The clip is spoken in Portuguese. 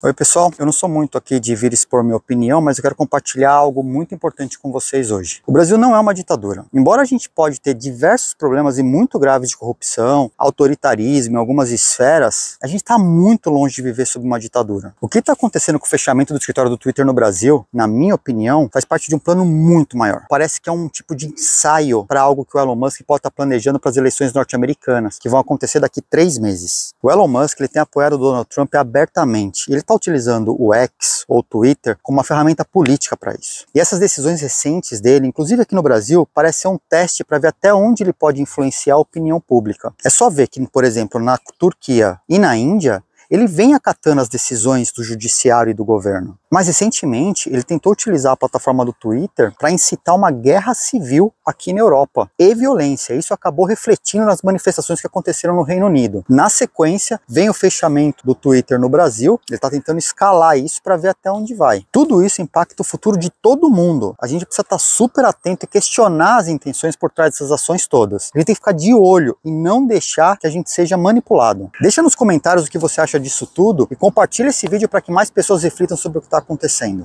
Oi pessoal, eu não sou muito aqui de vir expor minha opinião, mas eu quero compartilhar algo muito importante com vocês hoje. O Brasil não é uma ditadura. Embora a gente pode ter diversos problemas e muito graves de corrupção, autoritarismo em algumas esferas, a gente está muito longe de viver sob uma ditadura. O que está acontecendo com o fechamento do escritório do Twitter no Brasil, na minha opinião, faz parte de um plano muito maior. Parece que é um tipo de ensaio para algo que o Elon Musk pode estar tá planejando para as eleições norte-americanas, que vão acontecer daqui três meses. O Elon Musk ele tem apoiado o Donald Trump abertamente. Ele está utilizando o X ou Twitter como uma ferramenta política para isso. E essas decisões recentes dele, inclusive aqui no Brasil, parece ser um teste para ver até onde ele pode influenciar a opinião pública. É só ver que, por exemplo, na Turquia e na Índia, ele vem acatando as decisões do judiciário e do governo. Mas recentemente ele tentou utilizar a plataforma do Twitter para incitar uma guerra civil aqui na Europa e violência. Isso acabou refletindo nas manifestações que aconteceram no Reino Unido. Na sequência, vem o fechamento do Twitter no Brasil. Ele está tentando escalar isso para ver até onde vai. Tudo isso impacta o futuro de todo mundo. A gente precisa estar tá super atento e questionar as intenções por trás dessas ações todas. A gente tem que ficar de olho e não deixar que a gente seja manipulado. Deixa nos comentários o que você acha disso tudo e compartilha esse vídeo para que mais pessoas reflitam sobre o que está está acontecendo.